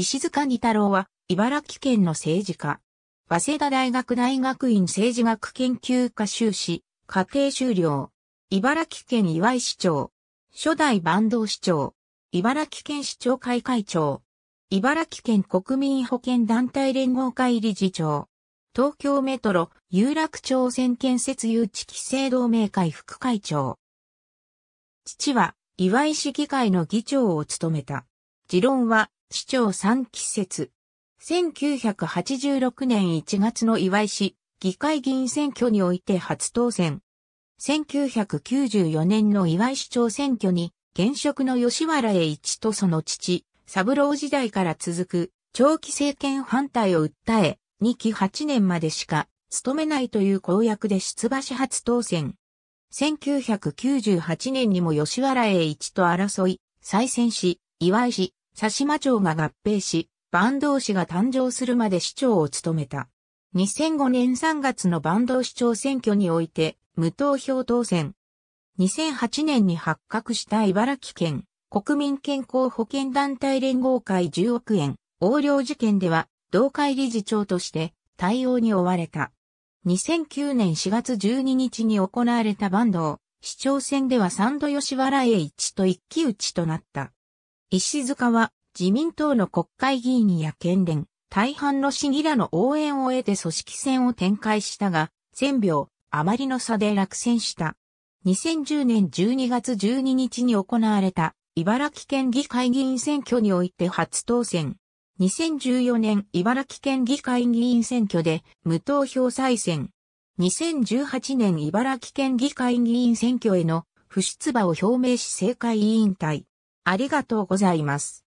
石塚二太郎は、茨城県の政治家。早稲田大学大学院政治学研究科修士、家庭修了。茨城県岩井市長。初代坂東市長。茨城県市長会会長。茨城県国民保険団体連合会理事長。東京メトロ有楽町線建設誘致規制同盟会副会長。父は岩井市議会の議長を務めた。持論は市長3期説。1986年1月の岩井市議会議員選挙において初当選。1994年の岩井市長選挙に現職の吉原栄一とその父、三郎時代から続く長期政権反対を訴え、2期8年までしか務めないという公約で出馬し初当選。1998年にも吉原栄一と争い、再選し、岩井市、佐島町が合併し、坂東市が誕生するまで市長を務めた。2005年3月の坂東市長選挙において、無投票当選。2008年に発覚した茨城県国民健康保険団体連合会10億円横領事件では、同会理事長として対応に追われた。2009年4月12日に行われた坂東市長選では三度吉原栄一と一騎打ちとなった。石塚は自民党の国会議員や県連、大半の市議らの応援を得て組織戦を展開したが、1000票、余りの差で落選した。2010年12月12日に行われた茨城県議会議員選挙において初当選。2014年茨城県議会議員選挙で無投票再選。2018年茨城県議会議員選挙への不出馬を表明し政界委員会。ありがとうございます。